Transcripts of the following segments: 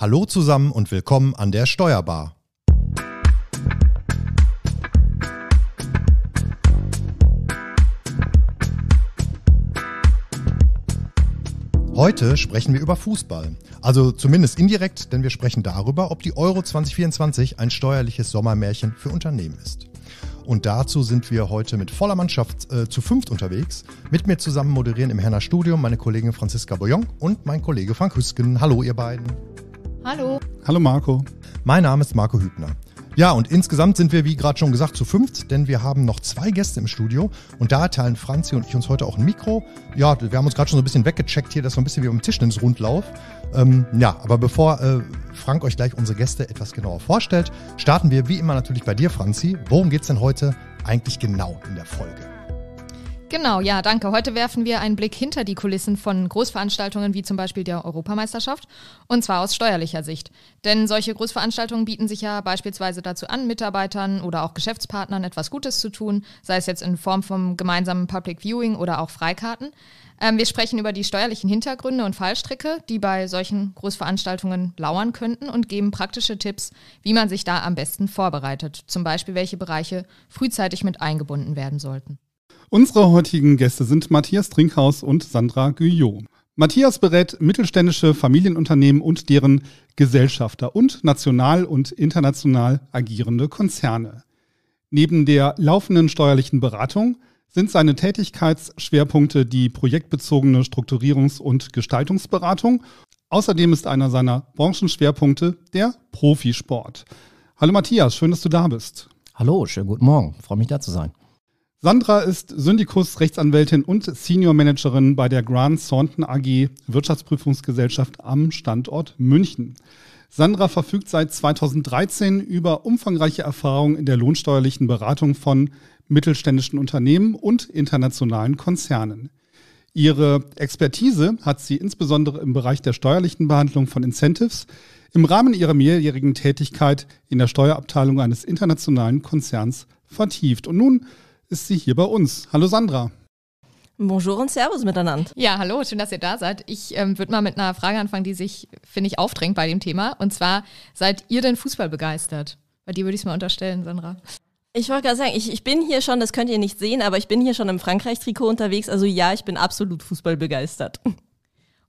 Hallo zusammen und willkommen an der Steuerbar. Heute sprechen wir über Fußball. Also zumindest indirekt, denn wir sprechen darüber, ob die Euro 2024 ein steuerliches Sommermärchen für Unternehmen ist. Und dazu sind wir heute mit voller Mannschaft äh, zu fünft unterwegs. Mit mir zusammen moderieren im Herner Studium meine Kollegin Franziska Boyon und mein Kollege Frank Hüsken. Hallo, ihr beiden. Hallo. Hallo Marco. Mein Name ist Marco Hübner. Ja, und insgesamt sind wir, wie gerade schon gesagt, zu fünft, denn wir haben noch zwei Gäste im Studio und da teilen Franzi und ich uns heute auch ein Mikro. Ja, wir haben uns gerade schon so ein bisschen weggecheckt hier, dass wir ein bisschen wie um Tischtennis-Rundlauf. Ähm, ja, aber bevor äh, Frank euch gleich unsere Gäste etwas genauer vorstellt, starten wir wie immer natürlich bei dir, Franzi. Worum geht's denn heute eigentlich genau in der Folge? Genau, ja, danke. Heute werfen wir einen Blick hinter die Kulissen von Großveranstaltungen wie zum Beispiel der Europameisterschaft und zwar aus steuerlicher Sicht. Denn solche Großveranstaltungen bieten sich ja beispielsweise dazu an, Mitarbeitern oder auch Geschäftspartnern etwas Gutes zu tun, sei es jetzt in Form vom gemeinsamen Public Viewing oder auch Freikarten. Ähm, wir sprechen über die steuerlichen Hintergründe und Fallstricke, die bei solchen Großveranstaltungen lauern könnten und geben praktische Tipps, wie man sich da am besten vorbereitet. Zum Beispiel, welche Bereiche frühzeitig mit eingebunden werden sollten. Unsere heutigen Gäste sind Matthias Trinkhaus und Sandra Guyot. Matthias berät mittelständische Familienunternehmen und deren Gesellschafter und national und international agierende Konzerne. Neben der laufenden steuerlichen Beratung sind seine Tätigkeitsschwerpunkte die projektbezogene Strukturierungs- und Gestaltungsberatung. Außerdem ist einer seiner Branchenschwerpunkte der Profisport. Hallo Matthias, schön, dass du da bist. Hallo, schönen guten Morgen. Freue mich da zu sein. Sandra ist Syndikus, Rechtsanwältin und Senior Managerin bei der Grand Thornton AG Wirtschaftsprüfungsgesellschaft am Standort München. Sandra verfügt seit 2013 über umfangreiche Erfahrungen in der lohnsteuerlichen Beratung von mittelständischen Unternehmen und internationalen Konzernen. Ihre Expertise hat sie insbesondere im Bereich der steuerlichen Behandlung von Incentives im Rahmen ihrer mehrjährigen Tätigkeit in der Steuerabteilung eines internationalen Konzerns vertieft. Und nun ist sie hier bei uns. Hallo Sandra. Bonjour und Servus miteinander. Ja, hallo, schön, dass ihr da seid. Ich ähm, würde mal mit einer Frage anfangen, die sich, finde ich, aufdrängt bei dem Thema. Und zwar, seid ihr denn Fußball begeistert? Bei dir würde ich es mal unterstellen, Sandra. Ich wollte gerade sagen, ich, ich bin hier schon, das könnt ihr nicht sehen, aber ich bin hier schon im Frankreich-Trikot unterwegs. Also ja, ich bin absolut Fußball begeistert.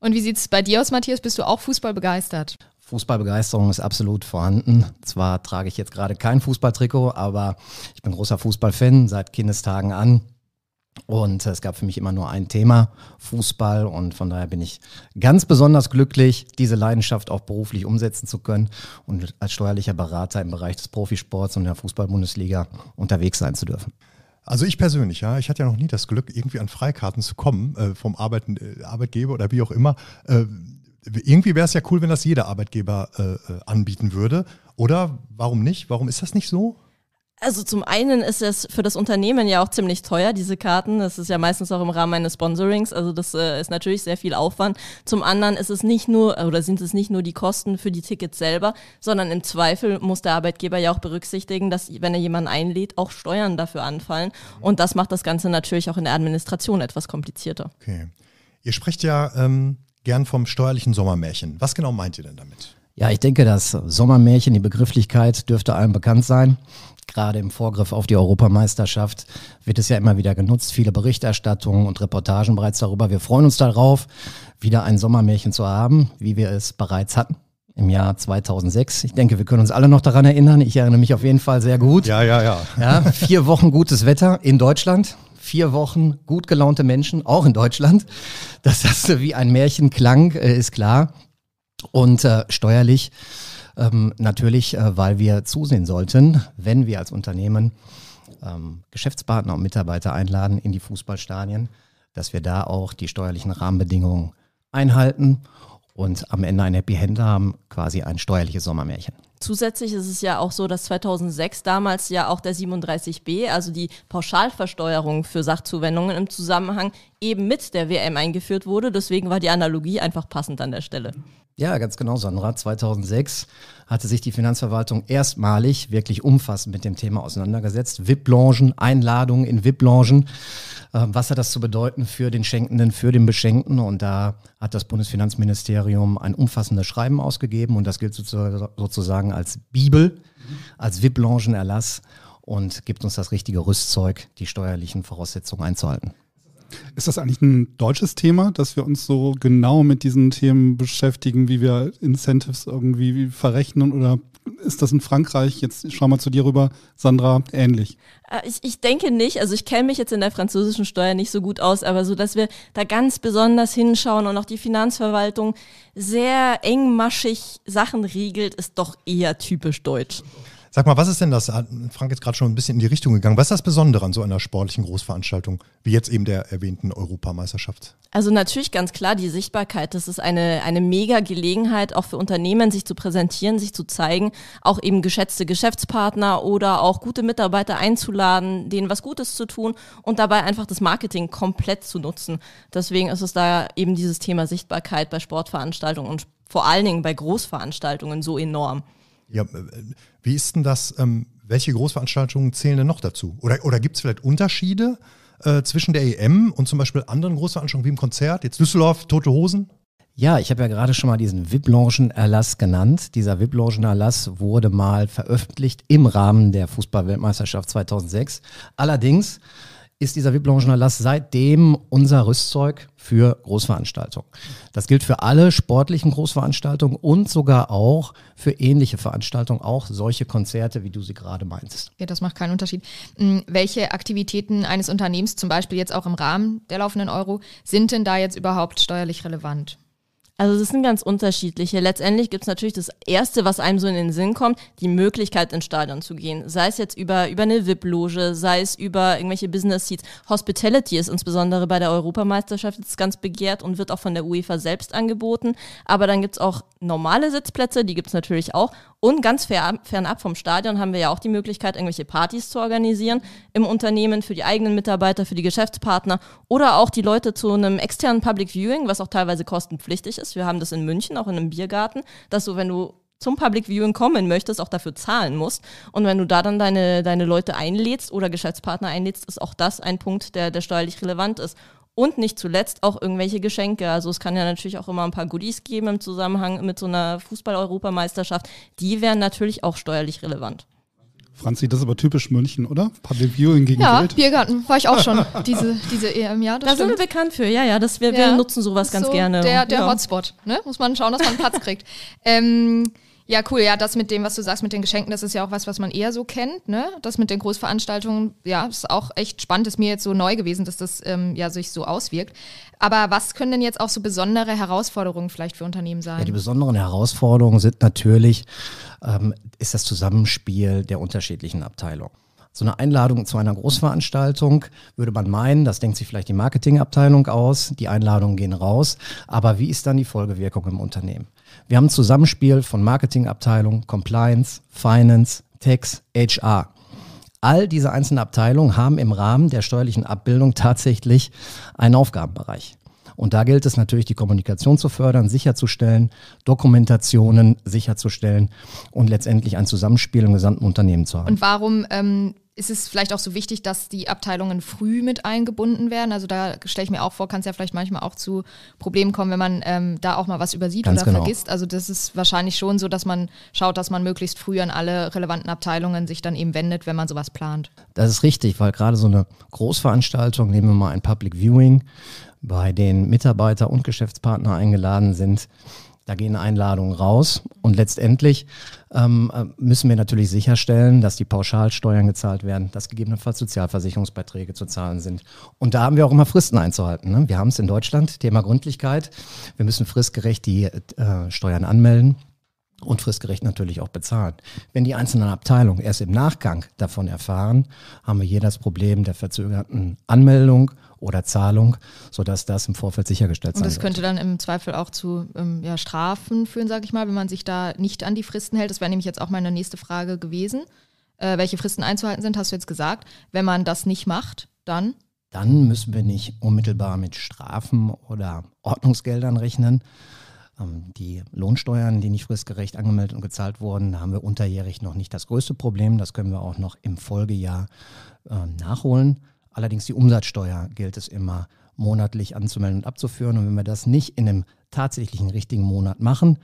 Und wie sieht es bei dir aus, Matthias? Bist du auch Fußball begeistert? Fußballbegeisterung ist absolut vorhanden. Zwar trage ich jetzt gerade kein Fußballtrikot, aber ich bin großer Fußballfan seit Kindestagen an. Und es gab für mich immer nur ein Thema, Fußball. Und von daher bin ich ganz besonders glücklich, diese Leidenschaft auch beruflich umsetzen zu können und als steuerlicher Berater im Bereich des Profisports und der Fußballbundesliga unterwegs sein zu dürfen. Also ich persönlich, ja, ich hatte ja noch nie das Glück, irgendwie an Freikarten zu kommen äh, vom Arbeit, äh, Arbeitgeber oder wie auch immer. Äh, irgendwie wäre es ja cool, wenn das jeder Arbeitgeber äh, äh, anbieten würde. Oder warum nicht? Warum ist das nicht so? Also zum einen ist es für das Unternehmen ja auch ziemlich teuer, diese Karten. Das ist ja meistens auch im Rahmen eines Sponsorings. Also das äh, ist natürlich sehr viel Aufwand. Zum anderen ist es nicht nur, oder sind es nicht nur die Kosten für die Tickets selber, sondern im Zweifel muss der Arbeitgeber ja auch berücksichtigen, dass, wenn er jemanden einlädt, auch Steuern dafür anfallen. Und das macht das Ganze natürlich auch in der Administration etwas komplizierter. Okay. Ihr sprecht ja ähm, gern vom steuerlichen Sommermärchen. Was genau meint ihr denn damit? Ja, ich denke, das Sommermärchen, die Begrifflichkeit dürfte allen bekannt sein. Gerade im Vorgriff auf die Europameisterschaft wird es ja immer wieder genutzt. Viele Berichterstattungen und Reportagen bereits darüber. Wir freuen uns darauf, wieder ein Sommermärchen zu haben, wie wir es bereits hatten im Jahr 2006. Ich denke, wir können uns alle noch daran erinnern. Ich erinnere mich auf jeden Fall sehr gut. Ja, ja, ja. ja vier Wochen gutes Wetter in Deutschland vier Wochen gut gelaunte Menschen, auch in Deutschland. Dass das wie ein Märchen klang, äh, ist klar. Und äh, steuerlich ähm, natürlich, äh, weil wir zusehen sollten, wenn wir als Unternehmen ähm, Geschäftspartner und Mitarbeiter einladen in die Fußballstadien, dass wir da auch die steuerlichen Rahmenbedingungen einhalten und am Ende ein Happy Hand haben, quasi ein steuerliches Sommermärchen. Zusätzlich ist es ja auch so, dass 2006 damals ja auch der 37b, also die Pauschalversteuerung für Sachzuwendungen im Zusammenhang eben mit der WM eingeführt wurde. Deswegen war die Analogie einfach passend an der Stelle. Ja, ganz genau, Sandra. 2006 hatte sich die Finanzverwaltung erstmalig wirklich umfassend mit dem Thema auseinandergesetzt. VIP-Loungen, Einladungen in VIP-Loungen. Ähm, was hat das zu bedeuten für den Schenkenden, für den Beschenkten? Und da hat das Bundesfinanzministerium ein umfassendes Schreiben ausgegeben und das gilt sozusagen sozusagen als Bibel, als vip branchenerlass und gibt uns das richtige Rüstzeug, die steuerlichen Voraussetzungen einzuhalten. Ist das eigentlich ein deutsches Thema, dass wir uns so genau mit diesen Themen beschäftigen, wie wir Incentives irgendwie verrechnen oder ist das in Frankreich, jetzt schau mal zu dir rüber, Sandra, ähnlich? Äh, ich, ich denke nicht. Also ich kenne mich jetzt in der französischen Steuer nicht so gut aus, aber so, dass wir da ganz besonders hinschauen und auch die Finanzverwaltung sehr engmaschig Sachen riegelt, ist doch eher typisch deutsch. Sag mal, was ist denn das? Frank ist gerade schon ein bisschen in die Richtung gegangen. Was ist das Besondere an so einer sportlichen Großveranstaltung, wie jetzt eben der erwähnten Europameisterschaft? Also natürlich ganz klar die Sichtbarkeit. Das ist eine, eine mega Gelegenheit, auch für Unternehmen, sich zu präsentieren, sich zu zeigen, auch eben geschätzte Geschäftspartner oder auch gute Mitarbeiter einzuladen, denen was Gutes zu tun und dabei einfach das Marketing komplett zu nutzen. Deswegen ist es da eben dieses Thema Sichtbarkeit bei Sportveranstaltungen und vor allen Dingen bei Großveranstaltungen so enorm. Ja, wie ist denn das? Ähm, welche Großveranstaltungen zählen denn noch dazu? Oder, oder gibt es vielleicht Unterschiede äh, zwischen der EM und zum Beispiel anderen Großveranstaltungen wie im Konzert? Jetzt Düsseldorf, Tote Hosen? Ja, ich habe ja gerade schon mal diesen VIP-Loungenerlass genannt. Dieser VIP-Loungenerlass wurde mal veröffentlicht im Rahmen der Fußballweltmeisterschaft 2006. Allerdings ist dieser VIP-Lounge-Erlass seitdem unser Rüstzeug für Großveranstaltungen. Das gilt für alle sportlichen Großveranstaltungen und sogar auch für ähnliche Veranstaltungen, auch solche Konzerte, wie du sie gerade meinst. Ja, das macht keinen Unterschied. Hm, welche Aktivitäten eines Unternehmens, zum Beispiel jetzt auch im Rahmen der laufenden Euro, sind denn da jetzt überhaupt steuerlich relevant? Also das sind ganz unterschiedliche. Letztendlich gibt es natürlich das Erste, was einem so in den Sinn kommt, die Möglichkeit, ins Stadion zu gehen. Sei es jetzt über, über eine VIP-Loge, sei es über irgendwelche Business-Seats. Hospitality ist insbesondere bei der Europameisterschaft jetzt ganz begehrt und wird auch von der UEFA selbst angeboten. Aber dann gibt es auch normale Sitzplätze, die gibt es natürlich auch. Und ganz fernab vom Stadion haben wir ja auch die Möglichkeit, irgendwelche Partys zu organisieren im Unternehmen für die eigenen Mitarbeiter, für die Geschäftspartner oder auch die Leute zu einem externen Public Viewing, was auch teilweise kostenpflichtig ist. Wir haben das in München, auch in einem Biergarten, dass du, wenn du zum Public Viewing kommen möchtest, auch dafür zahlen musst. Und wenn du da dann deine, deine Leute einlädst oder Geschäftspartner einlädst, ist auch das ein Punkt, der, der steuerlich relevant ist. Und nicht zuletzt auch irgendwelche Geschenke. Also es kann ja natürlich auch immer ein paar Goodies geben im Zusammenhang mit so einer Fußball-Europameisterschaft. Die wären natürlich auch steuerlich relevant. Franzi, das ist aber typisch München, oder? Pavillon gegen Ja, Geld. Biergarten war ich auch schon, diese, diese EM, ja. da stimmt. sind wir bekannt für, ja, ja. Das, wir, ja. wir nutzen sowas ganz so gerne. Der, der ja. Hotspot, ne? Muss man schauen, dass man Platz kriegt. Ähm, ja, cool. Ja, das mit dem, was du sagst mit den Geschenken, das ist ja auch was, was man eher so kennt. Ne? Das mit den Großveranstaltungen, ja, ist auch echt spannend. Ist mir jetzt so neu gewesen, dass das ähm, ja sich so auswirkt. Aber was können denn jetzt auch so besondere Herausforderungen vielleicht für Unternehmen sein? Ja, die besonderen Herausforderungen sind natürlich, ähm, ist das Zusammenspiel der unterschiedlichen Abteilungen so eine Einladung zu einer Großveranstaltung würde man meinen, das denkt sich vielleicht die Marketingabteilung aus, die Einladungen gehen raus, aber wie ist dann die Folgewirkung im Unternehmen? Wir haben ein Zusammenspiel von Marketingabteilung, Compliance, Finance, Tax, HR. All diese einzelnen Abteilungen haben im Rahmen der steuerlichen Abbildung tatsächlich einen Aufgabenbereich. Und da gilt es natürlich, die Kommunikation zu fördern, sicherzustellen, Dokumentationen sicherzustellen und letztendlich ein Zusammenspiel im gesamten Unternehmen zu haben. Und warum ähm, ist es vielleicht auch so wichtig, dass die Abteilungen früh mit eingebunden werden? Also da stelle ich mir auch vor, kann es ja vielleicht manchmal auch zu Problemen kommen, wenn man ähm, da auch mal was übersieht Ganz oder genau. vergisst. Also das ist wahrscheinlich schon so, dass man schaut, dass man möglichst früh an alle relevanten Abteilungen sich dann eben wendet, wenn man sowas plant. Das ist richtig, weil gerade so eine Großveranstaltung, nehmen wir mal ein Public Viewing, bei den Mitarbeiter und Geschäftspartner eingeladen sind, da gehen Einladungen raus und letztendlich ähm, äh, müssen wir natürlich sicherstellen, dass die Pauschalsteuern gezahlt werden, dass gegebenenfalls Sozialversicherungsbeiträge zu zahlen sind. Und da haben wir auch immer Fristen einzuhalten. Ne? Wir haben es in Deutschland, Thema Gründlichkeit. Wir müssen fristgerecht die äh, Steuern anmelden und fristgerecht natürlich auch bezahlen. Wenn die einzelnen Abteilungen erst im Nachgang davon erfahren, haben wir hier das Problem der verzögerten Anmeldung oder Zahlung, sodass das im Vorfeld sichergestellt sein Und das wird. könnte dann im Zweifel auch zu ähm, ja, Strafen führen, sage ich mal, wenn man sich da nicht an die Fristen hält. Das wäre nämlich jetzt auch meine nächste Frage gewesen. Äh, welche Fristen einzuhalten sind, hast du jetzt gesagt. Wenn man das nicht macht, dann? Dann müssen wir nicht unmittelbar mit Strafen oder Ordnungsgeldern rechnen. Ähm, die Lohnsteuern, die nicht fristgerecht angemeldet und gezahlt wurden, da haben wir unterjährig noch nicht das größte Problem. Das können wir auch noch im Folgejahr äh, nachholen. Allerdings die Umsatzsteuer gilt es immer monatlich anzumelden und abzuführen. Und wenn wir das nicht in einem tatsächlichen richtigen Monat machen,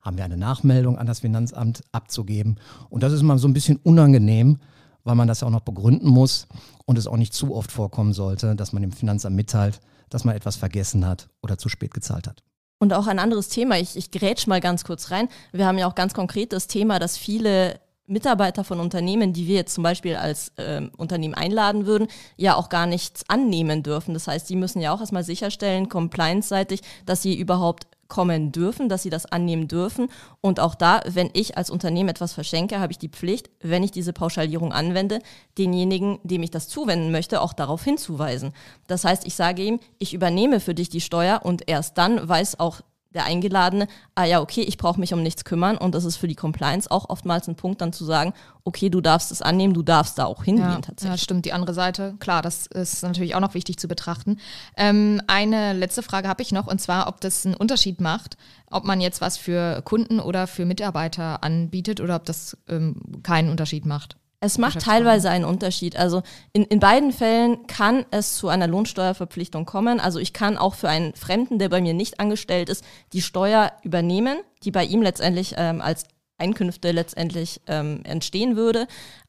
haben wir eine Nachmeldung an das Finanzamt abzugeben. Und das ist mal so ein bisschen unangenehm, weil man das ja auch noch begründen muss und es auch nicht zu oft vorkommen sollte, dass man dem Finanzamt mitteilt, dass man etwas vergessen hat oder zu spät gezahlt hat. Und auch ein anderes Thema, ich, ich grätsch mal ganz kurz rein. Wir haben ja auch ganz konkret das Thema, dass viele Mitarbeiter von Unternehmen, die wir jetzt zum Beispiel als äh, Unternehmen einladen würden, ja auch gar nichts annehmen dürfen. Das heißt, die müssen ja auch erstmal sicherstellen, compliance-seitig, dass sie überhaupt kommen dürfen, dass sie das annehmen dürfen. Und auch da, wenn ich als Unternehmen etwas verschenke, habe ich die Pflicht, wenn ich diese Pauschalierung anwende, denjenigen, dem ich das zuwenden möchte, auch darauf hinzuweisen. Das heißt, ich sage ihm, ich übernehme für dich die Steuer und erst dann weiß auch der Eingeladene, ah ja, okay, ich brauche mich um nichts kümmern. Und das ist für die Compliance auch oftmals ein Punkt, dann zu sagen, okay, du darfst es annehmen, du darfst da auch hingehen ja, tatsächlich. Ja, stimmt. Die andere Seite, klar, das ist natürlich auch noch wichtig zu betrachten. Ähm, eine letzte Frage habe ich noch, und zwar, ob das einen Unterschied macht, ob man jetzt was für Kunden oder für Mitarbeiter anbietet oder ob das ähm, keinen Unterschied macht. Es macht teilweise einen Unterschied. Also in, in beiden Fällen kann es zu einer Lohnsteuerverpflichtung kommen. Also ich kann auch für einen Fremden, der bei mir nicht angestellt ist, die Steuer übernehmen, die bei ihm letztendlich ähm, als Einkünfte letztendlich ähm, entstehen würde.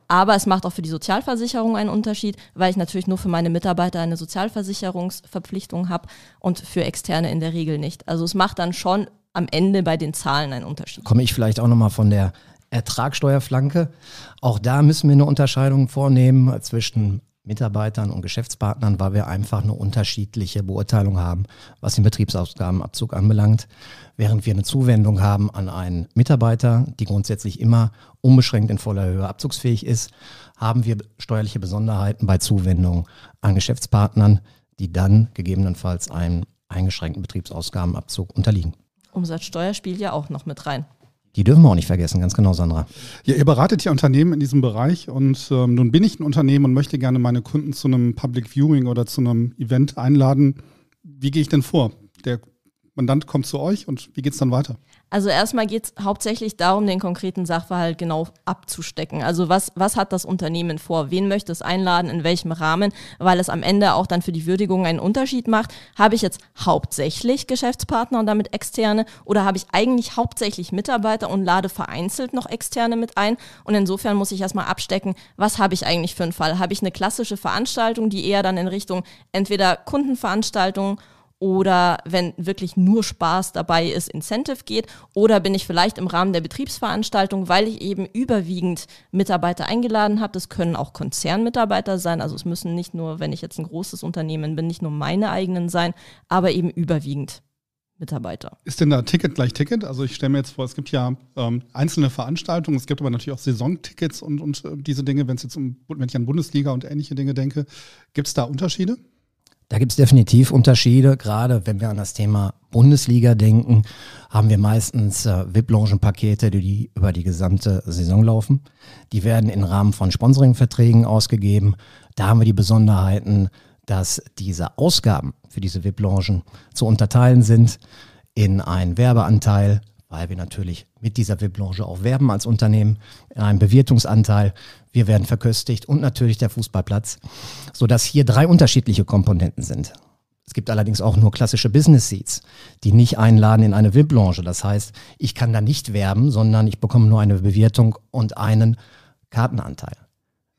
Aber es macht auch für die Sozialversicherung einen Unterschied, weil ich natürlich nur für meine Mitarbeiter eine Sozialversicherungsverpflichtung habe und für Externe in der Regel nicht. Also es macht dann schon am Ende bei den Zahlen einen Unterschied. Komme ich vielleicht auch nochmal von der Ertragsteuerflanke. Auch da müssen wir eine Unterscheidung vornehmen zwischen Mitarbeitern und Geschäftspartnern, weil wir einfach eine unterschiedliche Beurteilung haben, was den Betriebsausgabenabzug anbelangt. Während wir eine Zuwendung haben an einen Mitarbeiter, die grundsätzlich immer unbeschränkt in voller Höhe abzugsfähig ist, haben wir steuerliche Besonderheiten bei Zuwendungen an Geschäftspartnern, die dann gegebenenfalls einem eingeschränkten Betriebsausgabenabzug unterliegen. Umsatzsteuer spielt ja auch noch mit rein. Die dürfen wir auch nicht vergessen, ganz genau, Sandra. Ja, ihr beratet ja Unternehmen in diesem Bereich und ähm, nun bin ich ein Unternehmen und möchte gerne meine Kunden zu einem Public Viewing oder zu einem Event einladen. Wie gehe ich denn vor? Der und dann kommt zu euch und wie geht es dann weiter? Also erstmal geht es hauptsächlich darum, den konkreten Sachverhalt genau abzustecken. Also was, was hat das Unternehmen vor? Wen möchte es einladen? In welchem Rahmen? Weil es am Ende auch dann für die Würdigung einen Unterschied macht. Habe ich jetzt hauptsächlich Geschäftspartner und damit externe oder habe ich eigentlich hauptsächlich Mitarbeiter und lade vereinzelt noch externe mit ein? Und insofern muss ich erstmal abstecken, was habe ich eigentlich für einen Fall? Habe ich eine klassische Veranstaltung, die eher dann in Richtung entweder Kundenveranstaltung oder wenn wirklich nur Spaß dabei ist, Incentive geht oder bin ich vielleicht im Rahmen der Betriebsveranstaltung, weil ich eben überwiegend Mitarbeiter eingeladen habe. Das können auch Konzernmitarbeiter sein, also es müssen nicht nur, wenn ich jetzt ein großes Unternehmen bin, nicht nur meine eigenen sein, aber eben überwiegend. Mitarbeiter. Ist denn da Ticket gleich Ticket? Also ich stelle mir jetzt vor, es gibt ja ähm, einzelne Veranstaltungen, es gibt aber natürlich auch Saisontickets und, und äh, diese Dinge, wenn es jetzt um, wenn ich an Bundesliga und ähnliche Dinge denke, gibt es da Unterschiede? Da gibt es definitiv Unterschiede. Gerade wenn wir an das Thema Bundesliga denken, haben wir meistens äh, vip longen pakete die über die gesamte Saison laufen. Die werden im Rahmen von Sponsoring-Verträgen ausgegeben. Da haben wir die Besonderheiten, dass diese Ausgaben für diese vip longen zu unterteilen sind in einen Werbeanteil, weil wir natürlich mit dieser Webbranche auch werben als Unternehmen, einen Bewirtungsanteil, wir werden verköstigt und natürlich der Fußballplatz, sodass hier drei unterschiedliche Komponenten sind. Es gibt allerdings auch nur klassische Business Seats, die nicht einladen in eine Webbranche. Das heißt, ich kann da nicht werben, sondern ich bekomme nur eine Bewertung und einen Kartenanteil.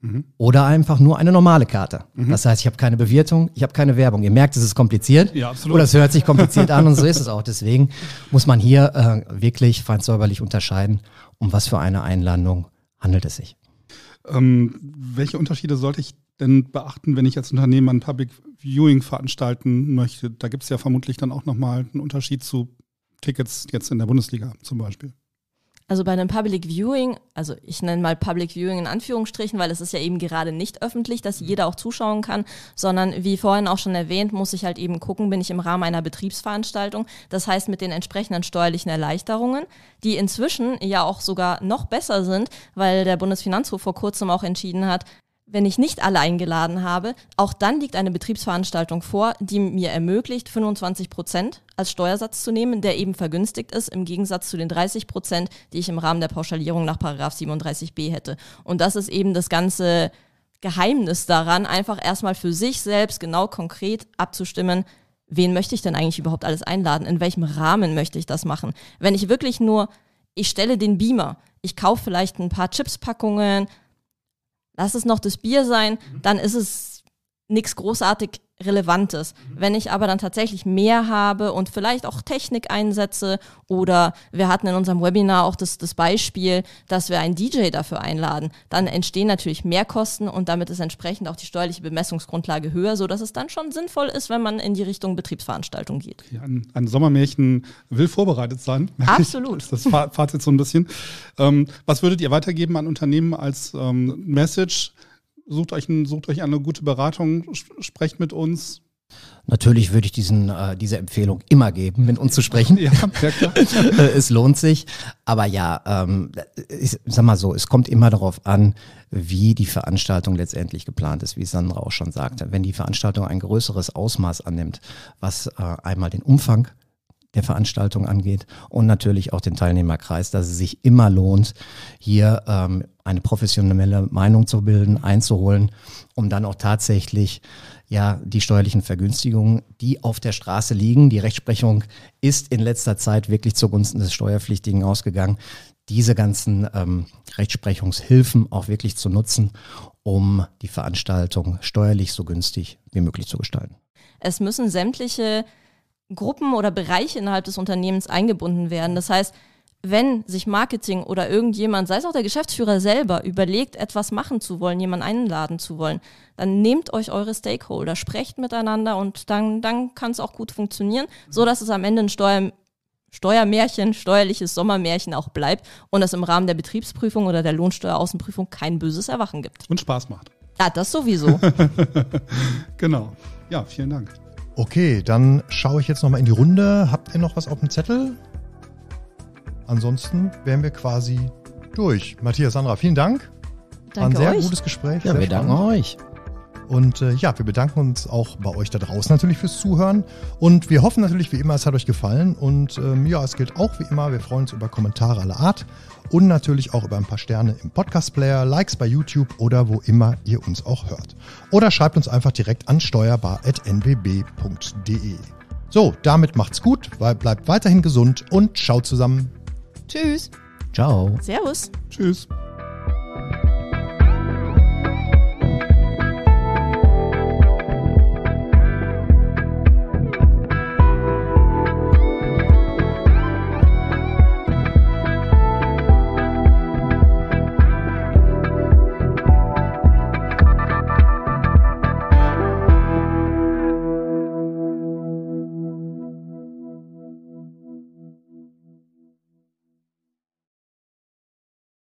Mhm. Oder einfach nur eine normale Karte. Mhm. Das heißt, ich habe keine Bewertung, ich habe keine Werbung. Ihr merkt, es ist kompliziert. Ja, absolut. Oder es hört sich kompliziert an und so ist es auch. Deswegen muss man hier äh, wirklich feinsäuberlich unterscheiden, um was für eine Einladung handelt es sich. Ähm, welche Unterschiede sollte ich denn beachten, wenn ich als Unternehmen ein Public Viewing veranstalten möchte? Da gibt es ja vermutlich dann auch nochmal einen Unterschied zu Tickets jetzt in der Bundesliga zum Beispiel. Also bei einem Public Viewing, also ich nenne mal Public Viewing in Anführungsstrichen, weil es ist ja eben gerade nicht öffentlich, dass mhm. jeder auch zuschauen kann, sondern wie vorhin auch schon erwähnt, muss ich halt eben gucken, bin ich im Rahmen einer Betriebsveranstaltung, das heißt mit den entsprechenden steuerlichen Erleichterungen, die inzwischen ja auch sogar noch besser sind, weil der Bundesfinanzhof vor kurzem auch entschieden hat, wenn ich nicht alle eingeladen habe, auch dann liegt eine Betriebsveranstaltung vor, die mir ermöglicht, 25 Prozent als Steuersatz zu nehmen, der eben vergünstigt ist, im Gegensatz zu den 30 Prozent, die ich im Rahmen der Pauschalierung nach Paragraph 37b hätte. Und das ist eben das ganze Geheimnis daran, einfach erstmal für sich selbst genau konkret abzustimmen, wen möchte ich denn eigentlich überhaupt alles einladen, in welchem Rahmen möchte ich das machen. Wenn ich wirklich nur, ich stelle den Beamer, ich kaufe vielleicht ein paar Chipspackungen, lass es noch das Bier sein, mhm. dann ist es nichts großartig Relevantes. Mhm. Wenn ich aber dann tatsächlich mehr habe und vielleicht auch Technik einsetze oder wir hatten in unserem Webinar auch das, das Beispiel, dass wir einen DJ dafür einladen, dann entstehen natürlich mehr Kosten und damit ist entsprechend auch die steuerliche Bemessungsgrundlage höher, sodass es dann schon sinnvoll ist, wenn man in die Richtung Betriebsveranstaltung geht. Ja, ein, ein Sommermärchen will vorbereitet sein. Absolut. Ich, das Fazit so ein bisschen. Ähm, was würdet ihr weitergeben an Unternehmen als ähm, Message? sucht euch, ein, sucht euch eine gute Beratung, sprecht mit uns. Natürlich würde ich diesen, äh, diese Empfehlung immer geben, mit uns zu sprechen. ja, ja klar. es lohnt sich. Aber ja, ähm, ich sag mal so, es kommt immer darauf an, wie die Veranstaltung letztendlich geplant ist, wie Sandra auch schon sagte. Wenn die Veranstaltung ein größeres Ausmaß annimmt, was äh, einmal den Umfang der Veranstaltung angeht und natürlich auch den Teilnehmerkreis, dass es sich immer lohnt, hier ähm, eine professionelle Meinung zu bilden, einzuholen, um dann auch tatsächlich ja die steuerlichen Vergünstigungen, die auf der Straße liegen, die Rechtsprechung ist in letzter Zeit wirklich zugunsten des Steuerpflichtigen ausgegangen, diese ganzen ähm, Rechtsprechungshilfen auch wirklich zu nutzen, um die Veranstaltung steuerlich so günstig wie möglich zu gestalten. Es müssen sämtliche Gruppen oder Bereiche innerhalb des Unternehmens eingebunden werden. Das heißt, wenn sich Marketing oder irgendjemand, sei es auch der Geschäftsführer selber, überlegt, etwas machen zu wollen, jemanden einladen zu wollen, dann nehmt euch eure Stakeholder, sprecht miteinander und dann, dann kann es auch gut funktionieren, so dass es am Ende ein Steuer, Steuermärchen, steuerliches Sommermärchen auch bleibt und es im Rahmen der Betriebsprüfung oder der Lohnsteueraußenprüfung kein böses Erwachen gibt. Und Spaß macht. Ja, das sowieso. genau. Ja, vielen Dank. Okay, dann schaue ich jetzt nochmal in die Runde. Habt ihr noch was auf dem Zettel? Ansonsten wären wir quasi durch. Matthias, Sandra, vielen Dank. Danke War ein sehr euch. gutes Gespräch. Ja, wir spannend. danken euch. Und äh, ja, wir bedanken uns auch bei euch da draußen natürlich fürs Zuhören. Und wir hoffen natürlich wie immer, es hat euch gefallen. Und ähm, ja, es gilt auch wie immer, wir freuen uns über Kommentare aller Art und natürlich auch über ein paar Sterne im Podcast-Player, Likes bei YouTube oder wo immer ihr uns auch hört. Oder schreibt uns einfach direkt an steuerbar.nwb.de. So, damit macht's gut, bleibt weiterhin gesund und ciao zusammen. Tschüss. Ciao. Servus. Tschüss.